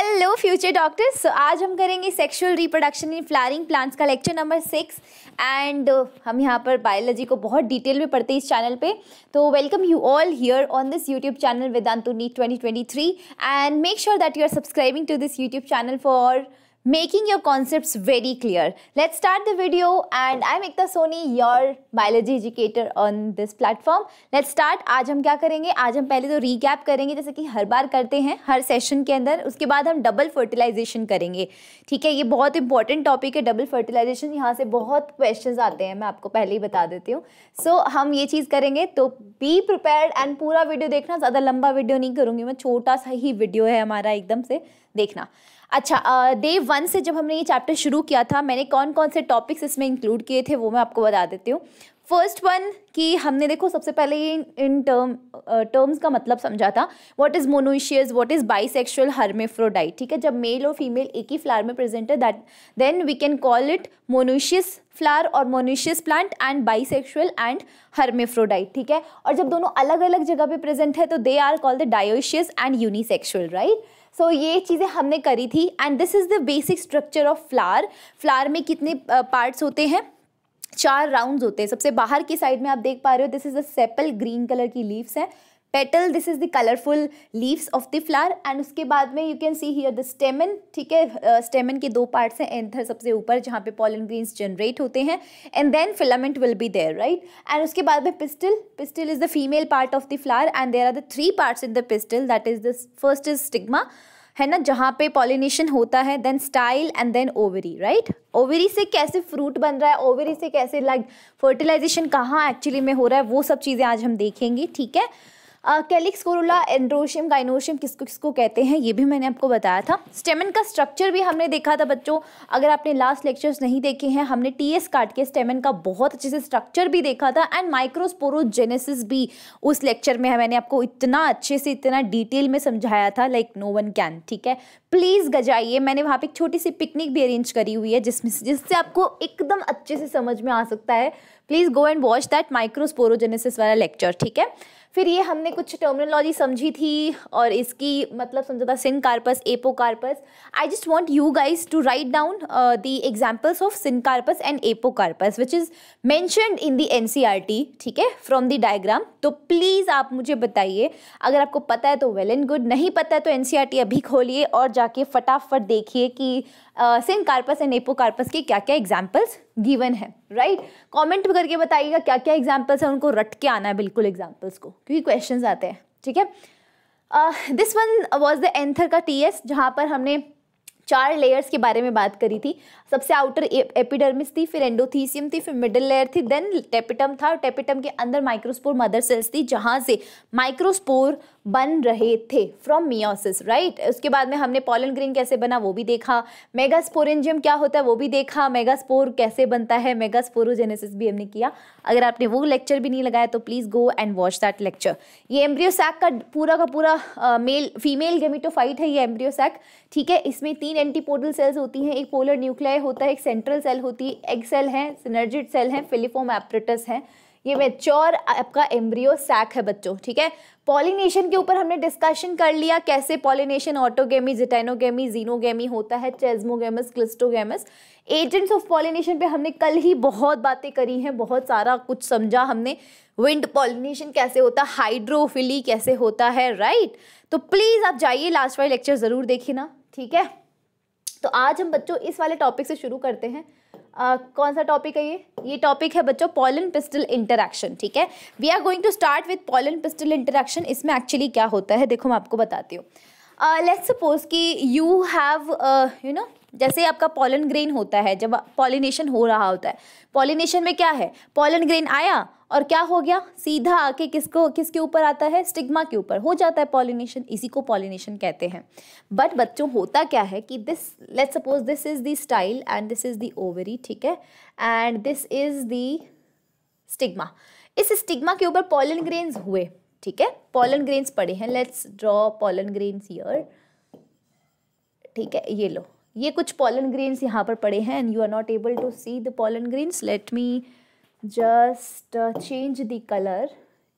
Hello future doctors so आज हम करेंगे sexual reproduction in flowering plants का लेक्चर नंबर सिक्स एंड हम यहाँ पर बायोलॉजी को बहुत डिटेल में पढ़ते हैं इस चैनल पे तो welcome you all here on this YouTube channel Vedantu NEET 2023 and make sure that you are subscribing to this YouTube channel for making your concepts very clear. Let's start the video and I'm Ekta Soni, your biology educator on this platform. Let's start. आज हम क्या करेंगे आज हम पहले तो recap करेंगे जैसे कि हर बार करते हैं हर सेशन के अंदर उसके बाद हम डबल फर्टिलाइजेशन करेंगे ठीक है ये बहुत इंपॉर्टेंट टॉपिक है डबल फर्टिलाइजेशन यहाँ से बहुत क्वेश्चंस आते हैं मैं आपको पहले ही बता देती हूँ सो so, हम ये चीज़ करेंगे तो बी प्रिपेयर्ड एंड पूरा वीडियो देखना ज़्यादा लंबा वीडियो नहीं करूँगी मैं छोटा सा ही वीडियो है हमारा एकदम से देखना अच्छा डे वन से जब हमने ये चैप्टर शुरू किया था मैंने कौन कौन से टॉपिक्स इसमें इंक्लूड किए थे वो मैं आपको बता देती हूँ फर्स्ट वन कि हमने देखो सबसे पहले ये इन टर्म टर्म्स का मतलब समझा था what is monoecious what is bisexual hermaphrodite ठीक है जब मेल और फीमेल एक ही फ्लावर में प्रेजेंट है that then we can call it monoecious flower और monoecious plant and bisexual and hermaphrodite ठीक है और जब दोनों अलग अलग जगह पे प्रेजेंट है तो they are called the dioecious and unisexual right so so, ये चीज़ें हमने करी थी and this is the basic structure of flower flower में कितने पार्ट्स होते हैं चार राउंड्स होते हैं सबसे बाहर की साइड में आप देख पा रहे हो this is a sepal green colour की लीव्स है petal this is the colourful leaves of the flower and उसके बाद में you can see here the stamen ठीक है स्टेमन के दो पार्ट्स हैं एंथर सबसे ऊपर जहाँ पे पॉलन ग्रीन्स जनरेट होते हैं and then filament will be there right and उसके बाद में pistil pistil is the female part of the flower and there are the three parts in the pistil that is the first is stigma है ना जहाँ पे pollination होता है then style and then ovary right ovary से कैसे fruit बन रहा है ओवरी से कैसे लाइक फर्टिलाइजेशन कहाँ एक्चुअली में हो रहा है वो सब चीज़ें आज हम देखेंगे ठीक है कैलिक्स कोरोला एंड्रोशियम गाइनोशियम किसको किसको कहते हैं ये भी मैंने आपको बताया था स्टेमन का स्ट्रक्चर भी हमने देखा था बच्चों अगर आपने लास्ट लेक्चर्स नहीं देखे हैं हमने टी एस काट के स्टेमन का बहुत अच्छे से स्ट्रक्चर भी देखा था एंड माइक्रोस्पोरोजेनेसिस भी उस लेक्चर में मैंने आपको इतना अच्छे से इतना डिटेल में समझाया था लाइक नो वन कैन ठीक है प्लीज़ गजाइए मैंने वहाँ पर एक छोटी सी पिकनिक भी अरेंज करी हुई है जिसमें जिससे आपको एकदम अच्छे से समझ में आ सकता है please go and watch that microsporogenesis वाला लेक्चर ठीक है फिर ये हमने कुछ टर्मिनोलॉजी समझी थी और इसकी मतलब समझा था syncarpous apocarpous I just want you guys to write down the examples of syncarpous and apocarpous which is mentioned in the N ठीक है फ्रॉम दी डायग्राम तो प्लीज़ आप मुझे बताइए अगर आपको पता है तो वेल एंड गुड नहीं पता है तो एन सी आर टी अभी खोलिए और जाके फटाफट देखिए कि कार्पस एंड कार्पस के क्या क्या एग्जाम्पल्स गिवन है राइट कॉमेंट करके बताइएगा क्या क्या एग्जाम्पल्स हैं उनको रट के आना है बिल्कुल एग्जाम्पल्स को क्योंकि क्वेश्चन आते हैं ठीक है this one was the anther का टी एस जहाँ पर हमने चार लेयर्स के बारे में बात करी थी सबसे आउटर एपिडर्मिस थी फिर एंडोथीसियम थी फिर मिडिल लेयर थी देन टेपिटम था टेपिटम के अंदर माइक्रोस्पोर मदर सेल्स थी जहाँ से माइक्रोस्पोर बन रहे थे फ्रॉम मियोसिस राइट उसके बाद में हमने पॉलन ग्रीन कैसे बना वो भी देखा मेगास्पोरेंजियम क्या होता है वो भी देखा मेगास्पोर कैसे बनता है मेगास्पोरोजेनेसिस भी हमने किया अगर आपने वो लेक्चर भी नहीं लगाया तो please go and watch that lecture ये एम्ब्रियोसैक का पूरा का पूरा मेल फीमेल गेमिटोफाइट है ये एम्ब्रियोसैक ठीक है इसमें तीन एंटीपोडल सेल्स होती हैं एक पोलर न्यूक्लियर होता है एक सेंट्रल सेल होती है एग सेल है सिनर्जिट सेल है फिलिफोम एप्रेटस है ये मेच्योर आपका एम्ब्रियो सैक है बच्चों ठीक है पॉलिनेशन के ऊपर हमने डिस्कशन कर लिया कैसे पॉलिनेशन ऑटोगेमी जिटेनोगेमी जीनोगेमी होता है chasmogamous cleistogamous agents of pollination पे हमने कल ही बहुत बातें करी हैं बहुत सारा कुछ समझा हमने विंड पॉलिनेशन कैसे होता है हाइड्रोफिली कैसे होता है राइट तो प्लीज़ आप जाइए लास्ट वाले लेक्चर ज़रूर देखिए ना ठीक है तो आज हम बच्चों इस वाले टॉपिक से शुरू करते हैं आ, कौन सा टॉपिक है ये ये टॉपिक है बच्चों पॉलन पिस्टल इंटरेक्शन ठीक है we are going to start with pollen pistil interaction इसमें एक्चुअली क्या होता है देखो मैं आपको बताती हूँ लेट्स सपोज कि यू हैव यू नो जैसे आपका पॉलन ग्रेन होता है जब पॉलिनेशन हो रहा होता है पॉलिनेशन में क्या है पॉलन ग्रेन आया और क्या हो गया सीधा आके किसको किसके ऊपर आता है स्टिग्मा के ऊपर हो जाता है पॉलिनेशन इसी को पॉलिनेशन कहते हैं बट बच्चों होता क्या है कि this let suppose this is the style and this is the ovary ठीक है and this is the stigma इस स्टिग्मा के ऊपर पॉलन ग्रेन्स हुए ठीक है पॉलन ग्रेन्स पड़े हैं let's draw pollen grains here ठीक है ये लो ये कुछ पॉलन ग्रेन्स यहाँ पर पड़े हैं and you are not able to see the pollen grains let me just change the colour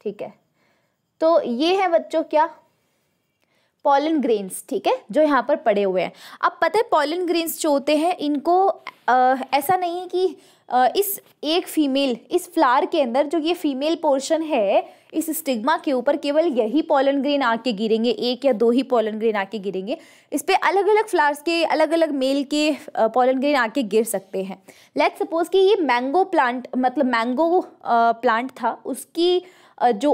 ठीक है तो ये है बच्चों क्या पॉलन ग्रेन्स ठीक है जो यहाँ पर पड़े हुए हैं अब पता है पॉलन ग्रेन्स जो होते हैं इनको आ, ऐसा नहीं है कि आ, इस एक फीमेल इस फ्लावर के अंदर जो ये फीमेल पोर्शन है इस स्टिग्मा के ऊपर केवल यही पॉलन ग्रेन आके गिरेंगे एक या दो ही पॉलन ग्रेन आके गिरेंगे इस पर अलग अलग फ्लावर्स के अलग अलग मेल के पॉलन ग्रेन आके गिर सकते हैं लेट सपोज कि ये मैंगो प्लांट मतलब मैंगो प्लांट था उसकी जो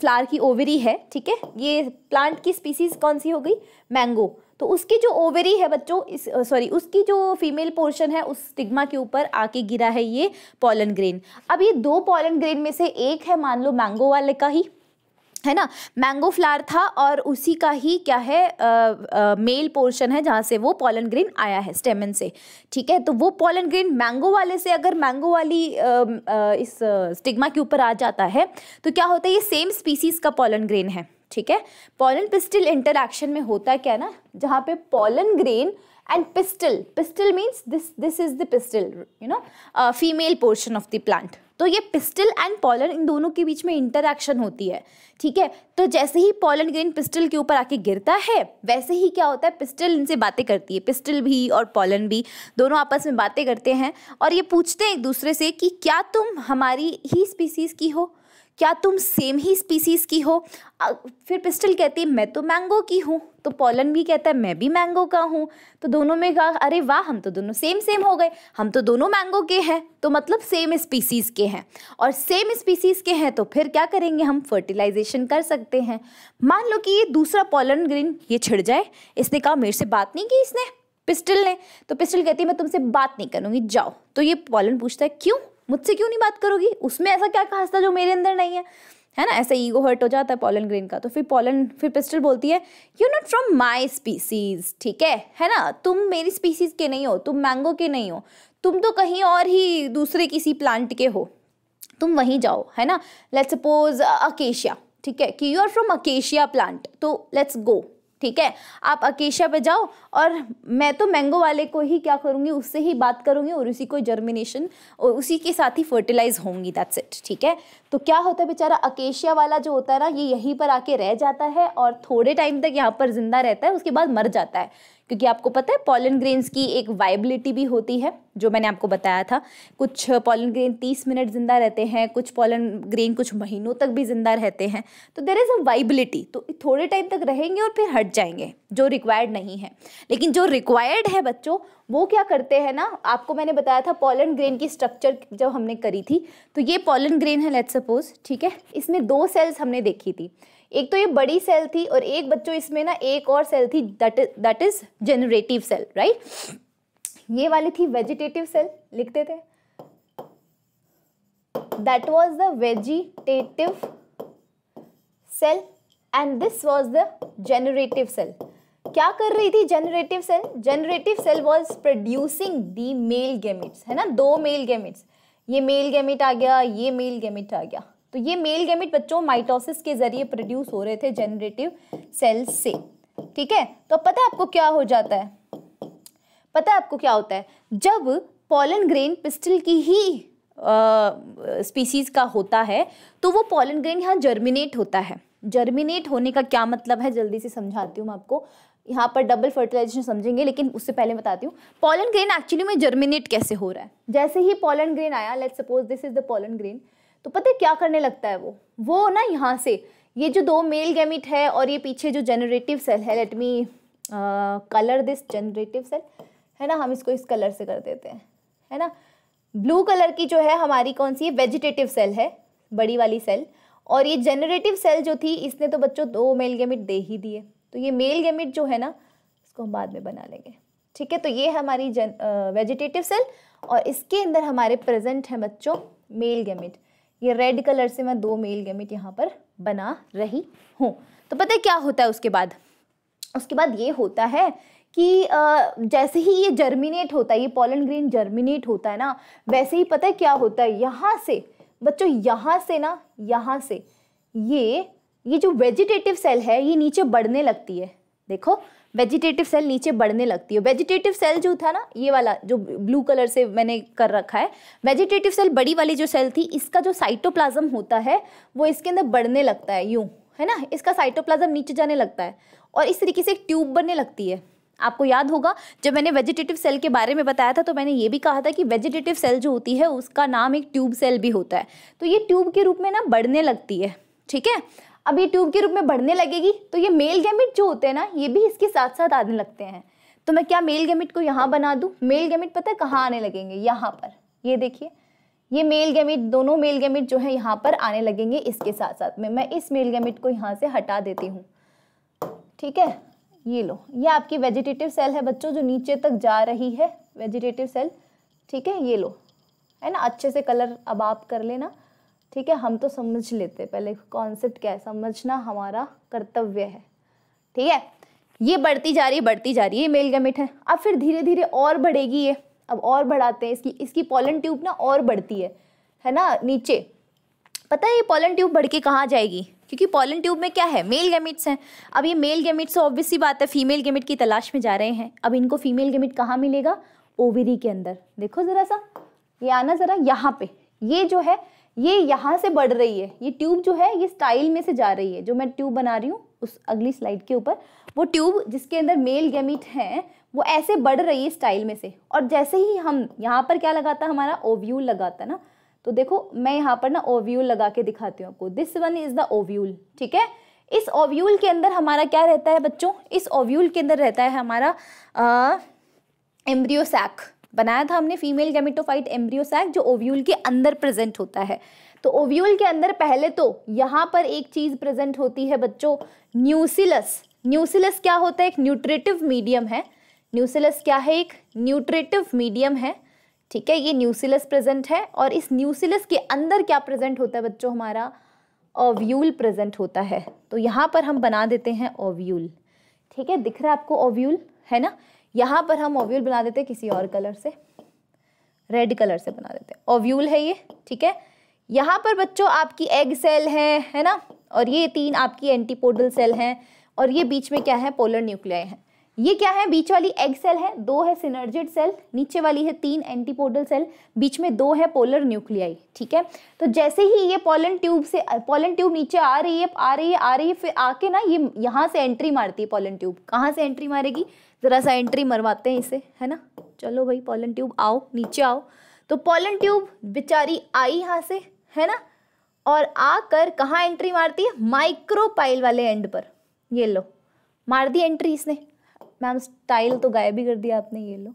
फ्लावर की ओवरी है ठीक है ये प्लांट की स्पीसीज कौन सी हो गई मैंगो तो उसकी जो ओवरी है बच्चों इस सॉरी उसकी जो फीमेल पोर्शन है उस स्टिग्मा के ऊपर आके गिरा है ये पॉलन ग्रेन अब ये दो पॉलन ग्रेन में से एक है मान लो मैंगो वाले का ही है ना मैंगो फ्लावर था और उसी का ही क्या है आ, आ, मेल पोर्शन है जहाँ से वो पॉलन ग्रेन आया है स्टेमन से ठीक है तो वो पॉलन ग्रेन मैंगो वाले से अगर मैंगो वाली आ, आ, इस स्टिग्मा के ऊपर आ जाता है तो क्या होता है ये सेम स्पीसीज़ का पॉलन ग्रेन है ठीक है पॉलन पिस्टल इंटरक्शन में होता क्या ना जहाँ पे pollen grain and pistil pistil means this this is the pistil you know female portion of the plant तो ये पिस्टल एंड पॉलन इन दोनों के बीच में इंटरैक्शन होती है ठीक है तो जैसे ही पॉलन ग्रेन पिस्टल के ऊपर आके गिरता है वैसे ही क्या होता है पिस्टल इनसे बातें करती है पिस्टल भी और पॉलन भी दोनों आपस में बातें करते हैं और ये पूछते हैं एक दूसरे से कि क्या तुम हमारी ही स्पीसीज़ की हो क्या तुम सेम ही स्पीसीज़ की हो फिर पिस्टल कहती है मैं तो मैंगो की हूँ तो पॉलन भी कहता है मैं भी मैंगो का हूँ तो दोनों में कहा अरे वाह हम तो दोनों सेम सेम हो गए हम तो दोनों मैंगो के हैं तो मतलब सेम स्पीसीज़ के हैं और सेम स्पीसीज़ के हैं तो फिर क्या करेंगे हम फर्टिलाइजेशन कर सकते हैं मान लो कि ये दूसरा पॉलन ग्रीन ये छिड़ जाए इसने कहा मेरे से बात नहीं की इसने पिस्टल ने तो पिस्टल कहती है मैं तुमसे बात नहीं करूँगी जाओ तो ये पॉलन पूछता है क्यों मुझसे क्यों नहीं बात करोगी उसमें ऐसा क्या खास था जो मेरे अंदर नहीं है है ना ऐसा ईगो हर्ट हो जाता है पॉलन ग्रीन का तो फिर पॉलन फिर पिस्टल बोलती है you not from my species ठीक है है ना तुम मेरी स्पीसीज के नहीं हो तुम मैंगो के नहीं हो तुम तो कहीं और ही दूसरे किसी प्लांट के हो तुम वहीं जाओ है ना लेट्स सपोज अकेशिया ठीक है कि you are from acacia plant तो लेट्स गो ठीक है आप अकेशिया पे जाओ और मैं तो मैंगो वाले को ही क्या करूँगी उससे ही बात करूँगी और उसी को जर्मिनेशन और उसी के साथ ही फर्टिलाइज होंगी दैट्स इट ठीक है तो क्या होता है बेचारा अकेशिया वाला जो होता है ना ये यहीं पर आके रह जाता है और थोड़े टाइम तक यहाँ पर ज़िंदा रहता है उसके बाद मर जाता है क्योंकि आपको पता है पॉलन ग्रेन्स की एक वाइबिलिटी भी होती है जो मैंने आपको बताया था कुछ पॉलन ग्रेन तीस मिनट ज़िंदा रहते हैं कुछ पॉलन ग्रेन कुछ महीनों तक भी ज़िंदा रहते हैं तो देर इज़ अ वाइबिलिटी तो थोड़े टाइम तक रहेंगे और फिर हट जाएंगे जो रिक्वायर्ड नहीं है लेकिन जो रिक्वायर्ड है बच्चों वो क्या करते हैं ना आपको मैंने बताया था पॉलन ग्रेन की स्ट्रक्चर जब हमने करी थी तो ये पॉलन ग्रेन है लेट सपोज ठीक है इसमें दो सेल्स हमने देखी थी एक तो ये बड़ी सेल थी और एक बच्चों इसमें ना एक और सेल थी that is generative cell right ये वाली थी वेजिटेटिव सेल लिखते थे that was the vegetative cell and this was the generative cell क्या कर रही थी generative cell generative cell was producing the male gametes है ना दो मेल गेमिट्स ये मेल गेमिट आ गया ये मेल गेमिट आ गया तो ये मेल गैमिट बच्चों माइटोसिस के जरिए प्रोड्यूस हो रहे थे जेनरेटिव सेल्स से ठीक है तो पता है आपको क्या हो जाता है पता है आपको क्या होता है जब पॉलन ग्रेन पिस्टल की ही स्पीसीज़ का होता है तो वो पॉलन ग्रेन यहाँ जर्मिनेट होता है जर्मिनेट होने का क्या मतलब है जल्दी से समझाती हूँ मैं आपको यहाँ पर डबल फर्टिलाइजेशन समझेंगे लेकिन उससे पहले बताती हूँ पॉलन ग्रेन एक्चुअली में जर्मिनेट कैसे हो रहा है जैसे ही पॉलन ग्रेन आया let suppose this is the pollen grain तो पता है क्या करने लगता है वो वो ना यहाँ से ये जो दो मेल गैमिट है और ये पीछे जो जनरेटिव सेल है let me colour this generative cell है ना हम इसको इस कलर से कर देते हैं है ना ब्लू कलर की जो है हमारी कौन सी वेजिटेटिव सेल है बड़ी वाली सेल और ये जनरेटिव सेल जो थी इसने तो बच्चों दो मेल गेमिट दे ही दिए तो ये मेल गेमिट जो है ना इसको हम बाद में बना लेंगे ठीक है तो ये हमारी जन वेजिटेटिव सेल और इसके अंदर हमारे प्रेजेंट हैं बच्चों मेल गेमिट ये रेड कलर से मैं दो मेल गेमिट यहाँ पर बना रही हूँ तो पता है क्या होता है उसके बाद उसके बाद ये होता है कि जैसे ही ये जर्मिनेट होता है ये पॉलन ग्रीन जर्मिनेट होता है ना वैसे ही पता है क्या होता है यहाँ से बच्चों यहाँ से ना यहाँ से ये ये जो वेजिटेटिव सेल है ये नीचे बढ़ने लगती है देखो वेजिटेटिव सेल नीचे बढ़ने लगती है वेजिटेटिव सेल जो था ना ये वाला जो ब्लू कलर से मैंने कर रखा है वेजिटेटिव सेल बड़ी वाली जो सेल थी इसका जो साइटोप्लाज्म होता है वो इसके अंदर बढ़ने लगता है यूँ है ना इसका साइटोप्लाज्म नीचे जाने लगता है और इस तरीके से एक ट्यूब बनने लगती है आपको याद होगा जब मैंने वेजिटेटिव सेल के बारे में बताया था तो मैंने ये भी कहा था कि वेजिटेटिव सेल जो होती है उसका नाम एक ट्यूब सेल भी होता है तो ये ट्यूब के रूप में ना बढ़ने लगती है ठीक है अब ये ट्यूब के रूप में बढ़ने लगेगी तो ये मेल गैमिट जो होते हैं ना ये भी इसके साथ साथ आने लगते हैं तो मैं क्या मेल गैमिट को यहाँ बना दूँ मेल गैमिट पता है कहाँ आने लगेंगे यहाँ पर ये देखिए ये मेल गैमिट दोनों मेल गैमिट जो है यहाँ पर आने लगेंगे इसके साथ साथ में मैं इस मेल गैमिट को यहाँ से हटा देती हूँ ठीक है ये लो ये आपकी वेजिटेटिव सेल है बच्चों जो नीचे तक जा रही है वेजिटेटिव सेल ठीक है ये लो है ना अच्छे से कलर अब आप कर लेना ठीक है हम तो समझ लेते पहले कॉन्सेप्ट क्या है समझना हमारा कर्तव्य है ठीक है ये बढ़ती जा रही है बढ़ती जा रही है ये मेल गैमेट है अब फिर धीरे धीरे और बढ़ेगी ये अब और बढ़ाते हैं इसकी इसकी पॉलन ट्यूब ना और बढ़ती है है ना नीचे पता है ये पॉलन ट्यूब बढ़ के कहाँ जाएगी क्योंकि पॉलन ट्यूब में क्या है मेल गेमिट्स हैं अब ये मेल गेमिट्स ऑब्वियसली ऑब्वियस सी बात है फीमेल गेमिट की तलाश में जा रहे हैं अब इनको फीमेल गेमिट कहाँ मिलेगा ओवरी के अंदर देखो ज़रा सा ये आना ज़रा यहाँ पे ये जो है ये यहाँ से बढ़ रही है ये ट्यूब जो है ये स्टाइल में से जा रही है जो मैं ट्यूब बना रही हूँ उस अगली स्लाइड के ऊपर वो ट्यूब जिसके अंदर मेल गैमिट हैं वो ऐसे बढ़ रही है स्टाइल में से और जैसे ही हम यहाँ पर क्या लगाता है हमारा ओव्यूल लगाता है ना तो देखो मैं यहाँ पर ना ओव्यूल लगा के दिखाती हूँ आपको this one is the ovule ठीक है इस ओव्यूल के अंदर हमारा क्या रहता है बच्चों इस ओव्यूल के अंदर रहता है हमारा एम्ब्रियो सैक बनाया था हमने फीमेल गैमेटोफाइट एम्ब्रियो सैक जो ओव्यूल के अंदर प्रेजेंट होता है तो ओव्यूल के अंदर पहले तो यहाँ पर एक चीज़ प्रेजेंट होती है बच्चों न्यूसिलस न्यूसिलस क्या होता है एक न्यूट्रेटिव मीडियम है न्यूसिलस क्या है एक न्यूट्रेटिव मीडियम है ठीक है ये न्यूसिलस प्रेजेंट है और इस न्यूसिलस के अंदर क्या प्रेजेंट होता है बच्चों हमारा ओव्यूल प्रेजेंट होता है तो यहाँ पर हम बना देते हैं ओव्यूल ठीक है दिख रहा है आपको ओव्यूल है ना यहाँ पर हम ओव्यूल बना देते किसी और कलर से रेड कलर से बना देते ओव्यूल है ये ठीक है यहाँ पर बच्चों आपकी एग सेल है है ना और ये तीन आपकी एंटीपोडल सेल हैं और ये बीच में क्या है पोलर न्यूक्लियाई है ये क्या है बीच वाली एग सेल है दो है सिनर्जिड सेल नीचे वाली है तीन एंटीपोडल सेल बीच में दो है पोलर न्यूक्लियाई ठीक है तो जैसे ही ये पोलन ट्यूब से पोलन ट्यूब नीचे आ रही है आ रही है आ रही है फिर आके ना ये यहाँ से एंट्री मारती है पोलन ट्यूब कहाँ से एंट्री मारेगी ज़रा सा एंट्री मरवाते हैं इसे है ना चलो भाई पोलन ट्यूब आओ नीचे आओ तो पोलन ट्यूब बेचारी आई यहाँ से है ना और आकर कहाँ एंट्री मारती है माइक्रोपाइल वाले एंड पर ये लो मार दी एंट्री इसने मैम स्टाइल तो गायब ही कर दिया आपने ये लो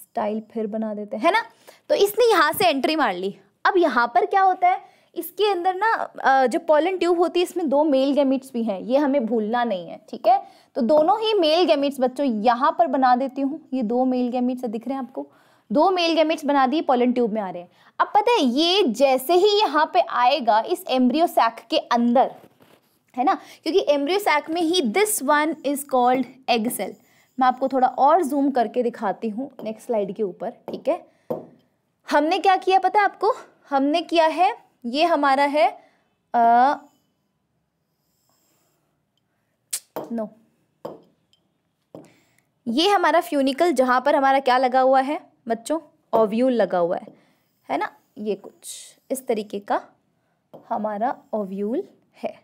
स्टाइल फिर बना देते हैं ना तो इसने यहाँ से एंट्री मार ली अब यहाँ पर क्या होता है इसके अंदर ना जो पोलन ट्यूब होती है इसमें दो मेल गैमिट्स भी हैं ये हमें भूलना नहीं है ठीक है तो दोनों ही मेल गैमिट्स बच्चों यहाँ पर बना देती हूँ ये दो मेल गैमिट्स दिख रहे हैं आपको दो मेल गैमिट्स बना दिए पोलन ट्यूब में आ रहे हैं अब पता है ये जैसे ही यहाँ पे आएगा इस एम्ब्रियो सैक के अंदर है ना क्योंकि एम्ब्रियो सैक में ही this one is called egg cell मैं आपको थोड़ा और जूम करके दिखाती हूँ नेक्स्ट स्लाइड के ऊपर ठीक है हमने क्या किया पता आपको हमने किया है ये हमारा है आ, नो ये हमारा फ्यूनिकल जहां पर हमारा क्या लगा हुआ है बच्चों ओव्यूल लगा हुआ है है ना ये कुछ इस तरीके का हमारा ओव्यूल है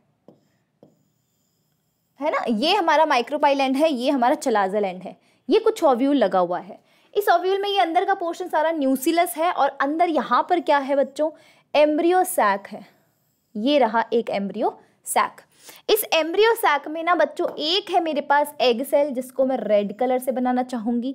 है ना ये हमारा माइक्रोपाइलैंड है ये हमारा लैंड है ये कुछ ओव्यूल लगा हुआ है इस ओव्यूल में ये अंदर का पोर्शन सारा न्यूसिलस है और अंदर यहाँ पर क्या है बच्चों एम्ब्रियो सैक है ये रहा एक एम्ब्रियो सैक इस एम्ब्रियो सैक में ना बच्चों एक है मेरे पास एग सेल जिसको मैं रेड कलर से बनाना चाहूँगी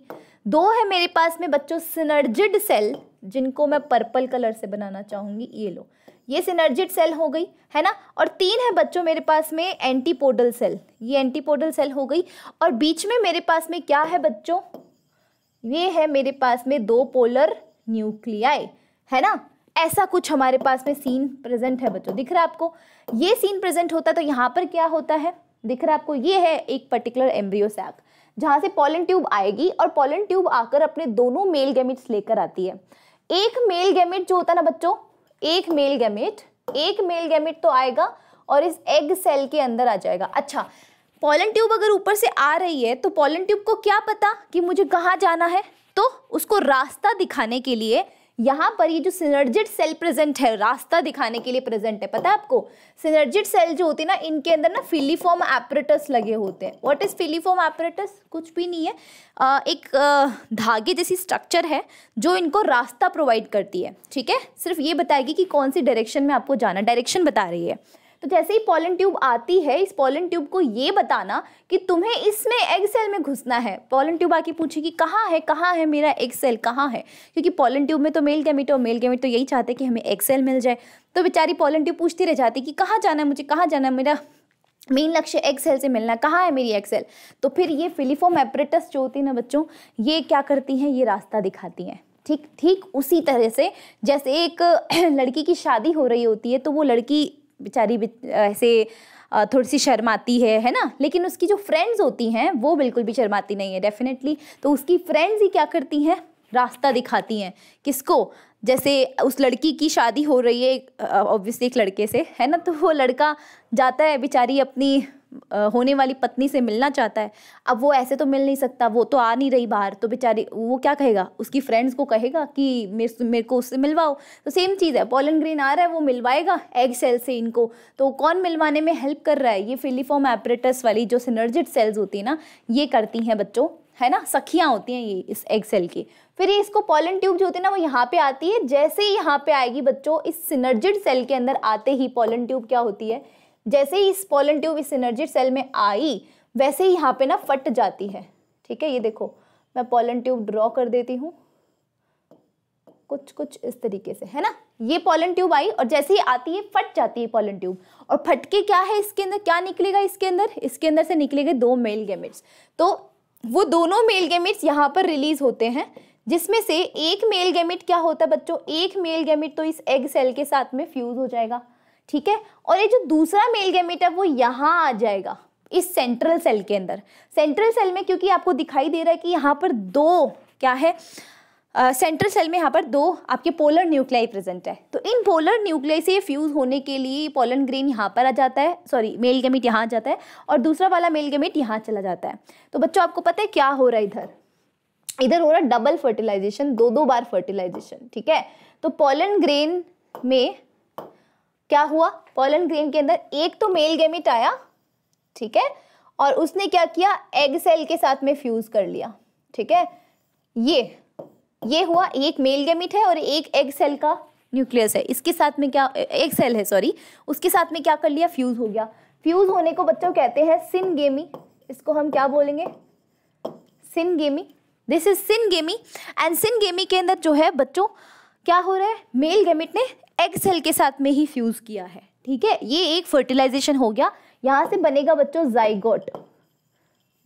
दो है मेरे पास में बच्चों सिनर्जिड सेल जिनको मैं पर्पल कलर से बनाना चाहूँगी ये लो ये सिनर्जिट सेल हो गई है ना और तीन है बच्चों मेरे पास में एंटीपोडल सेल ये एंटीपोडल सेल हो गई और बीच में मेरे पास में क्या है बच्चों ये है मेरे पास में दो पोलर न्यूक्लियाई है ना ऐसा कुछ हमारे पास में सीन प्रेजेंट है बच्चों दिख रहा है आपको ये सीन प्रेजेंट होता है तो यहाँ पर क्या होता है दिख रहा है आपको ये है एक पर्टिकुलर एम्ब्रियो सैक जहाँ से पॉलन ट्यूब आएगी और पॉलन ट्यूब आकर अपने दोनों मेल गैमिट्स लेकर आती है एक मेल गैमिट जो होता है ना बच्चों एक मेल गैमेट एक मेल गैमेट तो आएगा और इस एग सेल के अंदर आ जाएगा अच्छा पॉलन ट्यूब अगर ऊपर से आ रही है तो पॉलन ट्यूब को क्या पता कि मुझे कहाँ जाना है तो उसको रास्ता दिखाने के लिए यहाँ पर ये जो सिनर्जिट सेल प्रेजेंट है रास्ता दिखाने के लिए प्रेजेंट है पता है आपको सिनर्जिट सेल जो होती है ना इनके अंदर ना फिलीफॉर्म एपरेटस लगे होते हैं व्हाट इज फिलीफॉर्म एपरेटस कुछ भी नहीं है आ, एक आ, धागे जैसी स्ट्रक्चर है जो इनको रास्ता प्रोवाइड करती है ठीक है सिर्फ ये बताएगी कि कौन सी डायरेक्शन में आपको जाना डायरेक्शन बता रही है तो जैसे ही पॉलन ट्यूब आती है इस पॉलन ट्यूब को ये बताना कि तुम्हें इसमें एग सेल में घुसना है पॉलन ट्यूब आके पूछेगी कहाँ है कहाँ है मेरा एग सेल कहाँ है क्योंकि पॉलन ट्यूब में तो मेल गैमिट और मेल गैमिट तो यही चाहते कि हमें एग सेल मिल जाए तो बेचारी पॉलन ट्यूब पूछती रह जाती कि कहाँ जाना है मुझे कहाँ जाना है मेरा मेन लक्ष्य एक्सेल से मिलना कहाँ है मेरी एक्सेल तो फिर ये फिलिफोम एपरेटस जो होती है ना बच्चों ये क्या करती हैं ये रास्ता दिखाती हैं ठीक ठीक उसी तरह से जैसे एक लड़की की शादी हो रही होती है तो वो लड़की बेचारी ऐसे थोड़ी सी शर्माती है है ना लेकिन उसकी जो फ्रेंड्स होती हैं वो बिल्कुल भी शर्माती नहीं है डेफिनेटली तो उसकी फ्रेंड्स ही क्या करती हैं रास्ता दिखाती हैं किसको जैसे उस लड़की की शादी हो रही है ऑब्वियसली एक लड़के से है ना तो वो लड़का जाता है बेचारी अपनी होने वाली पत्नी से मिलना चाहता है अब वो ऐसे तो मिल नहीं सकता वो तो आ नहीं रही बाहर तो बेचारी वो क्या कहेगा उसकी फ्रेंड्स को कहेगा कि मेरे मेरे को उससे मिलवाओ तो सेम चीज़ है पॉलन ग्रीन आ रहा है वो मिलवाएगा एग सेल से इनको तो कौन मिलवाने में हेल्प कर रहा है ये फिलीफॉर्म एपरेटस वाली जो सिनर्जिट सेल्स होती है ना ये करती हैं बच्चों है ना सखियाँ होती हैं ये इस एग सेल की फिर ये इसको पॉलन ट्यूब जो होती है ना वो यहाँ पे आती है जैसे ही यहाँ पे आएगी बच्चों इस सिनर्जिड सेल के अंदर आते ही पॉलन ट्यूब क्या होती है जैसे ही इस पोलन ट्यूब इस एनर्जी सेल में आई वैसे ही यहाँ पे ना फट जाती है ठीक है ये देखो मैं पोलन ट्यूब ड्रॉ कर देती हूँ कुछ कुछ इस तरीके से है ना ये पोलन ट्यूब आई और जैसे ही आती है फट जाती है पोलन ट्यूब और फट के क्या है इसके अंदर क्या निकलेगा इसके अंदर इसके अंदर से निकलेंगे दो मेल गेमिट्स तो वो दोनों मेल गेमिट्स यहाँ पर रिलीज होते हैं जिसमें से एक मेल गेमिट क्या होता है बच्चों एक मेल गेमिट तो इस एग सेल के साथ में फ्यूज हो जाएगा ठीक है और ये जो दूसरा मेल गैमेट है वो यहाँ आ जाएगा इस सेंट्रल सेल के अंदर सेंट्रल सेल में क्योंकि आपको दिखाई दे रहा है कि यहाँ पर दो क्या है सेंट्रल uh, सेल में यहाँ पर दो आपके पोलर न्यूक्लियाई प्रेजेंट है तो इन पोलर न्यूक्लियाई से फ्यूज होने के लिए पोलन ग्रेन यहाँ पर आ जाता है सॉरी मेल गेमिट यहाँ आ जाता है और दूसरा वाला मेल गेमिट यहाँ चला जाता है तो बच्चों आपको पता है क्या हो रहा है इधर इधर हो रहा है डबल फर्टिलाइजेशन दो दो बार फर्टिलाइजेशन ठीक है तो पोलन ग्रेन में क्या हुआ पॉलन ग्रेन के अंदर एक तो मेल गेमिट आया ठीक है और उसने क्या किया एग सेल के साथ में फ्यूज कर लिया ठीक है ये ये हुआ एक मेल गेमिट है और एक एग सेल का न्यूक्लियस है इसके साथ में क्या एग सेल है सॉरी उसके साथ में क्या कर लिया फ्यूज हो गया फ्यूज होने को बच्चों कहते हैं सिन गेमी इसको हम क्या बोलेंगे सिन गेमी दिस इज सिन गेमी एंड सिन गेमी के अंदर जो है बच्चों क्या हो रहा है मेल गेमिट ने एग सेल के साथ में ही फ्यूज किया है ठीक है ये एक फर्टिलाइजेशन हो गया यहां से बनेगा बच्चों जाइगोट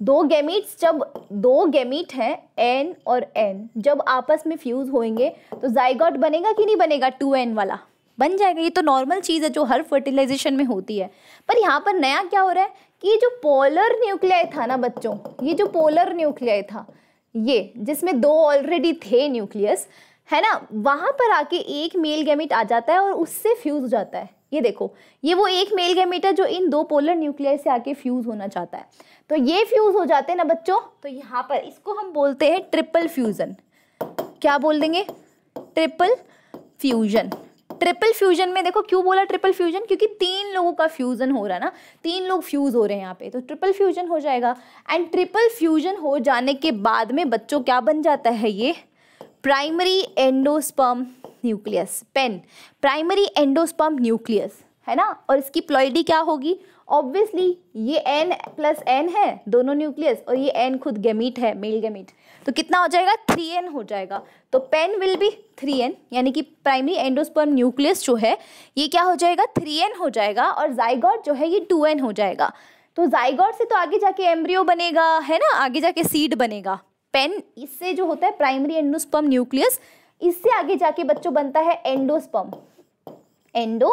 दो गेमीट्स जब दो गेमीट हैं एन और एन जब आपस में फ्यूज होएंगे तो जाइगोट बनेगा कि नहीं बनेगा टू एन वाला बन जाएगा ये तो नॉर्मल चीज़ है जो हर फर्टिलाइजेशन में होती है पर यहाँ पर नया क्या हो रहा है कि ये जो पोलर न्यूक्लियाई था ना बच्चों ये जो पोलर न्यूक्लियाई था ये जिसमें दो ऑलरेडी थे न्यूक्लियस है ना वहां पर आके एक मेल गैमिट आ जाता है और उससे फ्यूज़ हो जाता है ये देखो ये वो एक मेल गैमेट है जो इन दो पोलर न्यूक्लियर से आके फ्यूज़ होना चाहता है तो ये फ्यूज़ हो जाते हैं ना बच्चों तो यहाँ पर इसको हम बोलते हैं ट्रिपल फ्यूज़न क्या बोल देंगे ट्रिपल फ्यूजन ट्रिपल फ्यूजन में देखो क्यों बोला ट्रिपल फ्यूजन क्योंकि तीन लोगों का फ्यूजन हो रहा है ना तीन लोग फ्यूज हो रहे हैं यहाँ पे तो ट्रिपल फ्यूजन हो जाएगा एंड ट्रिपल फ्यूजन हो जाने के बाद में बच्चों क्या बन जाता है ये primary endosperm nucleus PEN primary endosperm nucleus है ना और इसकी प्लॉइडी क्या होगी ऑब्वियसली ये एन प्लस एन है दोनों न्यूक्लियस और ये एन खुद गेमिट है मेल गेमिट तो कितना हो जाएगा थ्री एन हो जाएगा तो PEN will be three N यानी कि प्राइमरी एंडोस्पर्म न्यूक्लियस जो है ये क्या हो जाएगा थ्री एन हो जाएगा और जाइगॉड जो है ये टू एन हो जाएगा तो जाइगॉड से तो आगे जाके एम्ब्रियो बनेगा है ना आगे जाके सीड बनेगा पेन इससे जो होता है प्राइमरी एंडोस्पर्म न्यूक्लियस इससे आगे जाके बच्चों बनता है एंडोस्पर्म एंडो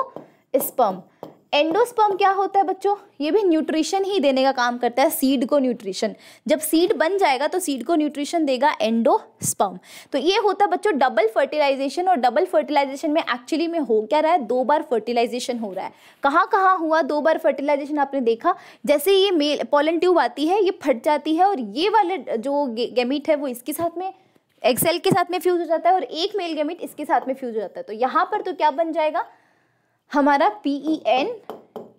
एंडोस्पर्म क्या होता है बच्चों ये भी न्यूट्रिशन ही देने का काम करता है सीड को न्यूट्रिशन जब सीड बन जाएगा तो सीड को न्यूट्रिशन देगा एंडोस्पर्म तो ये होता है बच्चों डबल फर्टिलाइजेशन और डबल फर्टिलाइजेशन में एक्चुअली में हो क्या रहा है दो बार फर्टिलाइजेशन हो रहा है कहाँ कहाँ हुआ दो बार फर्टिलाइजेशन आपने देखा जैसे ये मेल पॉलन ट्यूब आती है ये फट जाती है और ये वाले जो गेमिट है वो इसके साथ में एक्सेल के साथ में फ्यूज हो जाता है और एक मेल गेमिट इसके साथ में फ्यूज हो जाता है तो यहाँ पर तो क्या बन जाएगा हमारा पी एन e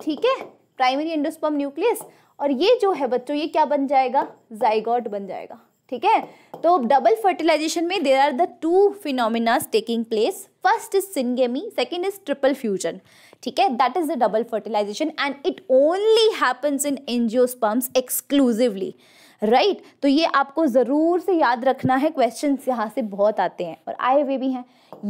ठीक है प्राइमरी एंडोस्पम न्यूक्लियस और ये जो है बच्चों ये क्या बन जाएगा जाइगॉट बन जाएगा ठीक है तो डबल फर्टिलाइजेशन में there are the two phenomenas taking place first is syngamy second is triple fusion ठीक है that is the double fertilization and it only happens in angiosperms exclusively right right? तो ये आपको ज़रूर से याद रखना है क्वेश्चन यहाँ से बहुत आते हैं और आए हुए भी हैं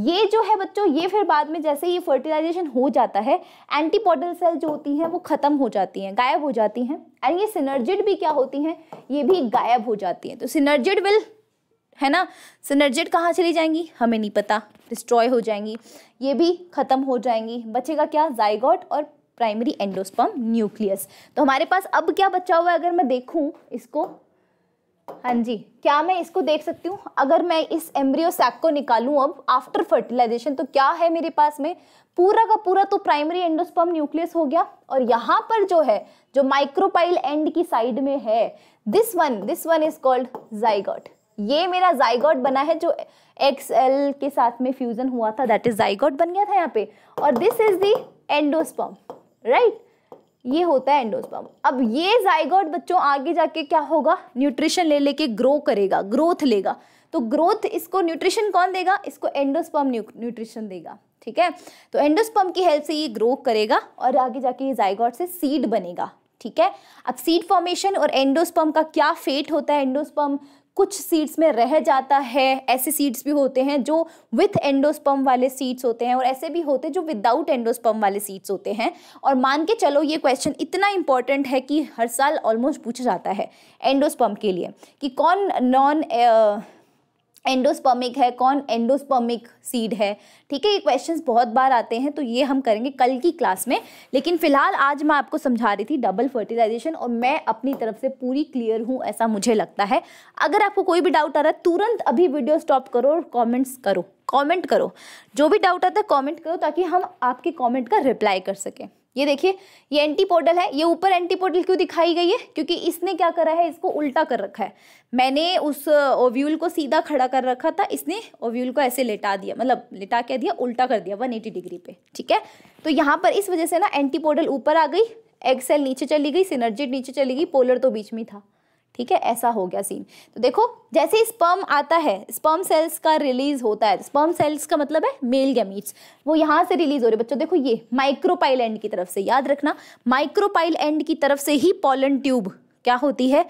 ये जो है बच्चों ये फिर बाद में जैसे ये फर्टिलाइजेशन हो जाता है एंटीपोडल सेल जो होती हैं वो ख़त्म हो जाती हैं गायब हो जाती हैं एंड ये सिनर्जिड भी क्या होती हैं ये भी गायब हो जाती हैं तो सिनर्जिड विल है ना सिनर्जिड कहाँ चली जाएंगी हमें नहीं पता डिस्ट्रॉय हो जाएंगी ये भी ख़त्म हो जाएंगी बचेगा क्या जाइगॉट और प्राइमरी एंडोस्पर्म न्यूक्लियस तो हमारे पास अब क्या बचा हुआ है अगर मैं देखूं इसको हाँ जी क्या मैं इसको देख सकती हूँ अगर मैं इस एम्ब्रियो सैक को निकालूं अब आफ्टर फर्टिलाइजेशन तो क्या है मेरे पास में पूरा का पूरा तो प्राइमरी एंडोस्पर्म न्यूक्लियस हो गया और यहाँ पर जो है जो माइक्रोपाइल एंड की साइड में है this one this one is called zygote ये मेरा जाइगॉट बना है जो एक्स एल के साथ में फ्यूजन हुआ था दैट इज जाइगॉट बन गया था यहाँ पे और this is the endosperm right ये होता है एंडोस्पर्म अब ये जाइगोट बच्चों आगे जाके क्या होगा न्यूट्रिशन ले लेके ग्रो करेगा ग्रोथ लेगा तो ग्रोथ इसको न्यूट्रिशन कौन देगा इसको एंडोस्पर्म न्यूट्रिशन देगा ठीक है तो एंडोस्पर्म की हेल्प से ये ग्रो करेगा और आगे जाके ये जाइगोट से सीड बनेगा ठीक है अब सीड फॉर्मेशन और एंडोस्पर्म का क्या फेट होता है एंडोस्पर्म कुछ सीड्स में रह जाता है ऐसे सीड्स भी होते हैं जो विथ एंडोस्पम वाले सीड्स होते हैं और ऐसे भी होते हैं जो विदाउट एंडोस्पम वाले सीड्स होते हैं और मान के चलो ये क्वेश्चन इतना इंपॉर्टेंट है कि हर साल ऑलमोस्ट पूछा जाता है एंडोस्पम के लिए कि कौन नॉन एंडोस्पर्मिक है कौन एंडोस्पर्मिक सीड है ठीक है ये क्वेश्चंस बहुत बार आते हैं तो ये हम करेंगे कल की क्लास में लेकिन फिलहाल आज मैं आपको समझा रही थी डबल फर्टिलाइजेशन और मैं अपनी तरफ से पूरी क्लियर हूँ ऐसा मुझे लगता है अगर आपको कोई भी डाउट आ रहा है तुरंत अभी वीडियो स्टॉप करो और कॉमेंट्स करो कॉमेंट करो जो भी डाउट आता है कॉमेंट करो ताकि हम आपके कॉमेंट का रिप्लाई कर सकें ये देखिए ये एंटी पोर्टल है ये ऊपर एंटी पोर्टल क्यों दिखाई गई है क्योंकि इसने क्या करा है इसको उल्टा कर रखा है मैंने उस ओव्यूल को सीधा खड़ा कर रखा था इसने ओव्यूल को ऐसे लेटा दिया मतलब लेटा क्या दिया उल्टा कर दिया 180 डिग्री पे ठीक है तो यहाँ पर इस वजह से ना एंटी पोर्टल ऊपर आ गई एक्सेल नीचे चली गई सिनर्जिट नीचे चली गई पोलर तो बीच में था ठीक है ऐसा हो गया सीन तो देखो जैसे ही स्पर्म आता है स्पर्म सेल्स का रिलीज होता है स्पर्म सेल्स का मतलब है मेल गैमीट्स वो यहाँ से रिलीज हो रहे बच्चों देखो ये माइक्रोपाइल एंड की तरफ से याद रखना माइक्रोपाइल एंड की तरफ से ही पॉलन ट्यूब क्या होती है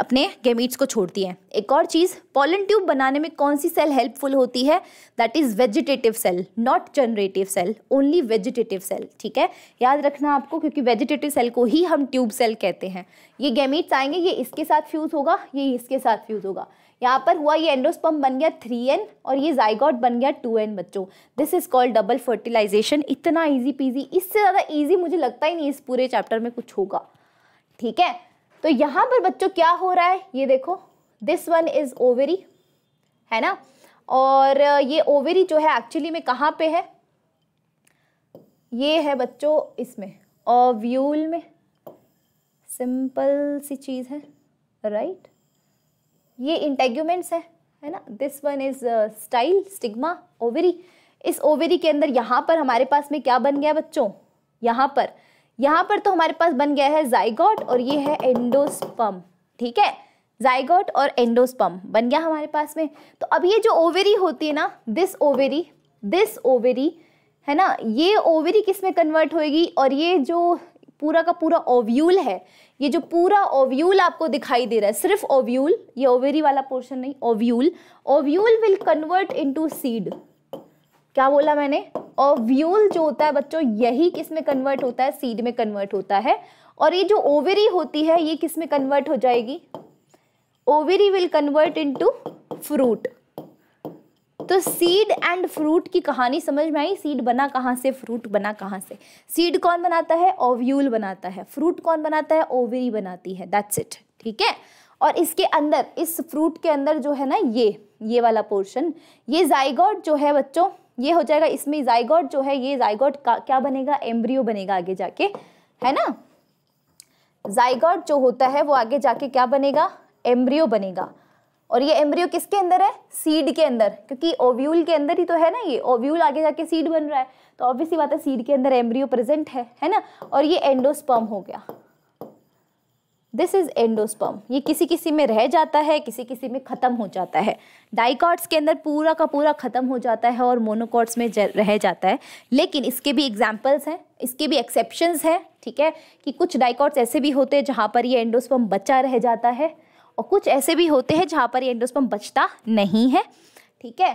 अपने गेमीट्स को छोड़ती हैं एक और चीज़ पॉलन ट्यूब बनाने में कौन सी सेल हेल्पफुल होती है that is vegetative cell not generative cell only vegetative cell ठीक है याद रखना आपको क्योंकि वेजिटेटिव सेल को ही हम ट्यूब सेल कहते हैं ये गेमीट्स आएंगे ये इसके साथ फ्यूज़ होगा ये इसके साथ फ्यूज़ होगा यहाँ पर हुआ ये एंडोस्पम बन गया थ्री एन और ये जाइगॉट बन गया टू एन बच्चों this is called double fertilization इतना ईजी पीजी इससे ज़्यादा ईजी मुझे लगता ही नहीं इस पूरे चैप्टर में कुछ होगा ठीक है तो यहाँ पर बच्चों क्या हो रहा है ये देखो दिस वन इज़ ओवेरी है ना और ये ओवेरी जो है एक्चुअली में कहाँ पे है ये है बच्चों इसमें ओव्यूल में सिंपल सी चीज़ है राइट right? ये इंटेग्यूमेंट्स है है ना this one is style stigma ovary इस ओवेरी के अंदर यहाँ पर हमारे पास में क्या बन गया बच्चों यहाँ पर यहाँ पर तो हमारे पास बन गया है जाइगोट और ये है एंडोस्पम ठीक है जाइगोट और एंडोस्पम बन गया हमारे पास में तो अब ये जो ओवेरी होती है ना दिस ओवेरी दिस ओवेरी है ना ये ओवेरी किस में कन्वर्ट होएगी और ये जो पूरा का पूरा ओव्यूल है ये जो पूरा ओव्यूल आपको दिखाई दे रहा है सिर्फ ओव्यूल ये ओवेरी वाला पोर्शन नहीं ovule ovule will convert to seed क्या बोला मैंने ओव्यूल जो होता है बच्चों यही किस में कन्वर्ट होता है सीड में कन्वर्ट होता है और ये जो ओवेरी होती है ये किस में कन्वर्ट हो जाएगी ovary will convert into fruit तो सीड एंड फ्रूट की कहानी समझ में आई सीड बना कहाँ से फ्रूट बना कहाँ से सीड कौन बनाता है ओव्यूल बनाता है फ्रूट कौन बनाता है ओवेरी बनाती है दैट्स इट ठीक है और इसके अंदर इस फ्रूट के अंदर जो है ना ये ये वाला पोर्शन ये जाइगॉट जो है बच्चों ये हो जाएगा इसमें जाइगोट जो है ये जाइगोट क्या बनेगा एम्ब्रियो बनेगा आगे जाके है ना जाइगॉट जो होता है वो आगे जाके क्या बनेगा एम्ब्रियो बनेगा और ये एम्ब्रियो किसके अंदर है सीड के अंदर क्योंकि ओव्यूल के अंदर ही तो है ना ये ओव्यूल आगे जाके सीड बन रहा है तो ऑब्वियसली बात है सीड के अंदर एम्ब्रियो प्रेजेंट है है ना और ये एंडोस्पर्म हो गया दिस इज एंडोस्पर्म ये किसी किसी में रह जाता है किसी किसी में ख़त्म हो जाता है डाइकॉट्स के अंदर पूरा का पूरा ख़त्म हो जाता है और मोनोकॉट्स में रह जाता है लेकिन इसके भी एग्जाम्पल्स हैं इसके भी एक्सेप्शंस हैं ठीक है कि कुछ डाइकॉट्स ऐसे भी होते हैं जहाँ पर ये एंडोस्पर्म बचा रह जाता है और कुछ ऐसे भी होते हैं जहाँ पर ये एंडोस्पर्म बचता नहीं है ठीक है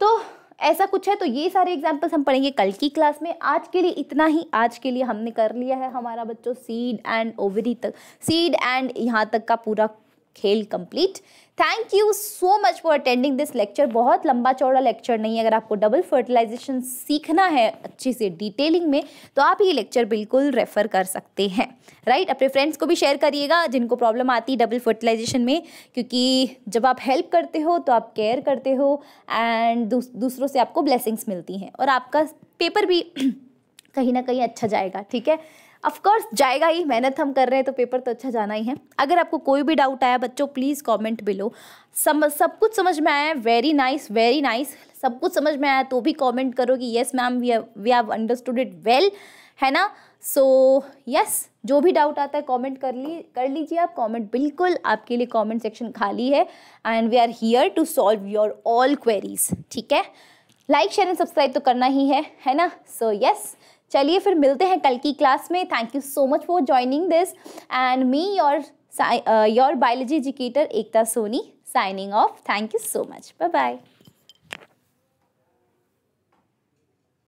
तो ऐसा कुछ है तो ये सारे एग्जाम्पल्स हम पढ़ेंगे कल की क्लास में आज के लिए इतना ही आज के लिए हमने कर लिया है हमारा बच्चों सीड एंड ओवरी तक सीड एंड यहाँ तक का पूरा खेल complete thank you so much for attending this lecture बहुत लंबा चौड़ा लेक्चर नहीं है अगर आपको डबल फर्टिलाइजेशन सीखना है अच्छे से डिटेलिंग में तो आप ये लेक्चर बिल्कुल रेफर कर सकते हैं राइट right? अपने फ्रेंड्स को भी शेयर करिएगा जिनको प्रॉब्लम आती है डबल फर्टिलाइजेशन में क्योंकि जब आप हेल्प करते हो तो आप केयर करते हो एंड दूस, दूसरों से आपको ब्लेसिंग्स मिलती हैं और आपका पेपर भी कहीं ना कहीं अच्छा जाएगा ठीक है ऑफकोर्स जाएगा ही मेहनत हम कर रहे हैं तो पेपर तो अच्छा जाना ही है अगर आपको कोई भी डाउट आया बच्चों प्लीज़ कॉमेंट बिलो सम सब कुछ समझ में आया वेरी नाइस वेरी नाइस सब कुछ समझ में आया तो भी कॉमेंट करो कि yes ma'am we have understood it well है ना सो so, यस yes, जो भी डाउट आता है कमेंट कर ली कर लीजिए आप कमेंट बिल्कुल आपके लिए कमेंट सेक्शन खाली है and we are here to solve your all queries ठीक है लाइक शेयर एंड सब्सक्राइब तो करना ही है है ना सो so, यस yes, चलिए फिर मिलते हैं कल की क्लास में thank you so much for joining this and me your your biology educator Ekta Soni signing off thank you so much bye bye